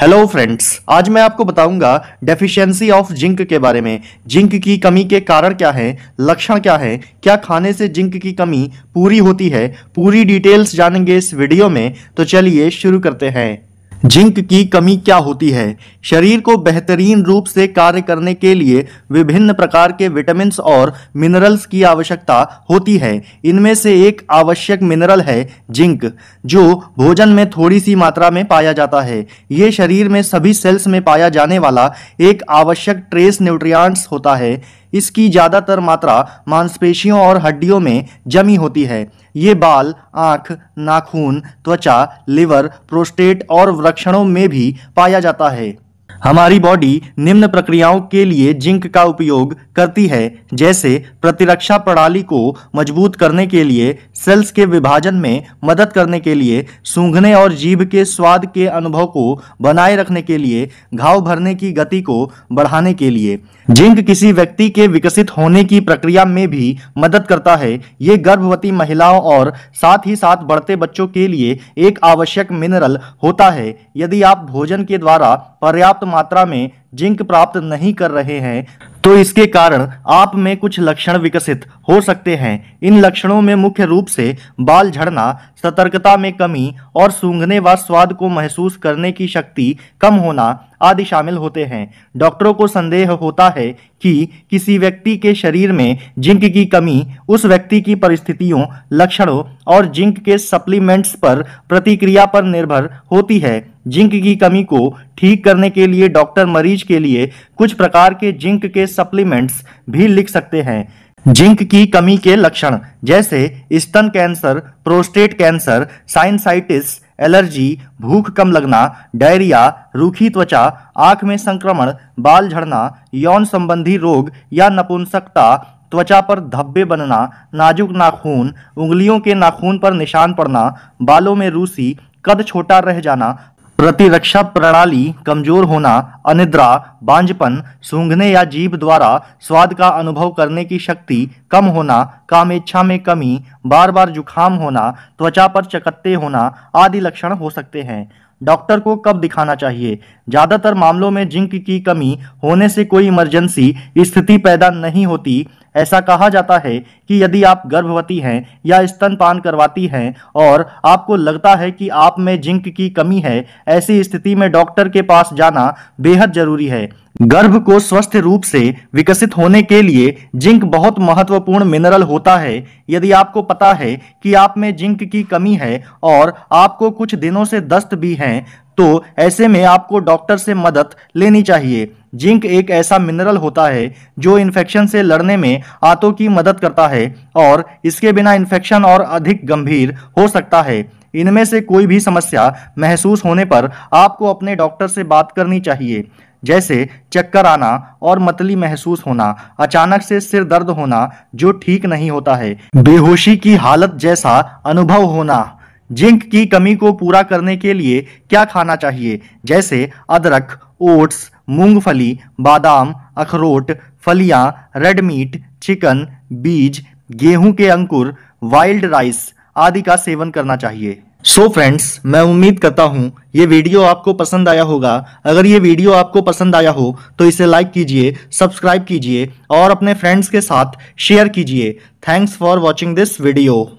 hello friends आज मैं आपको बताऊंगा डेफिशिएंसी ऑफ जिंक के बारे में जिंक की कमी के कारण क्या है लक्षण क्या है क्या खाने से जिंक की कमी पूरी होती है पूरी डिटेल्स जानेंगे इस वीडियो में तो चलिए शुरू करते हैं जिंक की कमी क्या होती है शरीर को बेहतरीन रूप से कार्य करने के लिए विभिन्न प्रकार के विटामिन और मिनरल्स की आवश्यकता होती है इनमें से एक आवश्यक मिनरल है जिंक जो भोजन में थोड़ी सी मात्रा में पाया जाता है ये शरीर में सभी सेल्स में पाया जाने वाला एक आवश्यक ट्रेस न्यूट्रियांट्स होता है इसकी ज़्यादातर मात्रा मांसपेशियों और हड्डियों में जमी होती है ये बाल आँख नाखून त्वचा लिवर प्रोस्टेट और वृक्षणों में भी पाया जाता है हमारी बॉडी निम्न प्रक्रियाओं के लिए जिंक का उपयोग करती है जैसे प्रतिरक्षा प्रणाली को मजबूत करने के लिए सेल्स के विभाजन में मदद करने के लिए सूंघने और जीभ के स्वाद के अनुभव को बनाए रखने के लिए घाव भरने की गति को बढ़ाने के लिए जिंक किसी व्यक्ति के विकसित होने की प्रक्रिया में भी मदद करता है ये गर्भवती महिलाओं और साथ ही साथ बढ़ते बच्चों के लिए एक आवश्यक मिनरल होता है यदि आप भोजन के द्वारा पर्याप्त मात्रा में जिंक प्राप्त नहीं कर रहे हैं तो इसके कारण आप में कुछ लक्षण विकसित हो सकते हैं इन लक्षणों में मुख्य रूप से बाल झड़ना सतर्कता में कमी और सूंघने व स्वाद को महसूस करने की शक्ति कम होना आदि शामिल होते हैं डॉक्टरों को संदेह होता है कि किसी व्यक्ति के शरीर में जिंक की कमी उस व्यक्ति की परिस्थितियों लक्षणों और जिंक के सप्लीमेंट्स पर प्रतिक्रिया पर निर्भर होती है जिंक की कमी को ठीक करने के लिए डॉक्टर मरीज के लिए कुछ प्रकार के जिंक के सप्लीमेंट्स भी लिख सकते हैं जिंक की कमी के लक्षण जैसे स्तन cancer prostate cancer sinusitis allergy भूख कम लगना डायरिया रूखी त्वचा आंख में संक्रमण बाल झड़ना यौन संबंधी रोग या नपुंसकता त्वचा पर धब्बे बनना नाजुक नाखून उंगलियों के नाखून पर निशान पड़ना बालों में रूसी कद छोटा रह जाना प्रतिरक्षा प्रणाली कमजोर होना अनिद्रा बांझपन सूंघने या जीभ द्वारा स्वाद का अनुभव करने की शक्ति कम होना कामेच्छा में कमी बार बार जुखाम होना त्वचा पर चकत्ते होना आदि लक्षण हो सकते हैं डॉक्टर को कब दिखाना चाहिए ज़्यादातर मामलों में जिंक की कमी होने से कोई इमरजेंसी स्थिति पैदा नहीं होती ऐसा कहा जाता है कि यदि आप गर्भवती हैं या स्तनपान करवाती हैं और आपको लगता है कि आप में जिंक की कमी है ऐसी स्थिति में डॉक्टर के पास जाना बेहद जरूरी है गर्भ को स्वस्थ रूप से विकसित होने के लिए जिंक बहुत महत्वपूर्ण मिनरल होता है यदि आपको पता है कि आप में जिंक की कमी है और आपको कुछ दिनों से दस्त भी हैं तो ऐसे में आपको डॉक्टर से मदद लेनी चाहिए जिंक एक ऐसा मिनरल होता है जो इन्फेक्शन से लड़ने में आंतों की मदद करता है और इसके बिना इन्फेक्शन और अधिक गंभीर हो सकता है इनमें से कोई भी समस्या महसूस होने पर आपको अपने डॉक्टर से बात करनी चाहिए जैसे चक्कर आना और मतली महसूस होना अचानक से सिर दर्द होना जो ठीक नहीं होता है बेहोशी की हालत जैसा अनुभव होना जिंक की कमी को पूरा करने के लिए क्या खाना चाहिए जैसे अदरक ओट्स मूंगफली बादाम अखरोट फलियां रेड मीट चिकन बीज गेहूं के अंकुर वाइल्ड राइस आदि का सेवन करना चाहिए सो so फ्रेंड्स मैं उम्मीद करता हूँ ये वीडियो आपको पसंद आया होगा अगर ये वीडियो आपको पसंद आया हो तो इसे लाइक कीजिए सब्सक्राइब कीजिए और अपने फ्रेंड्स के साथ शेयर कीजिए thanks for watching this video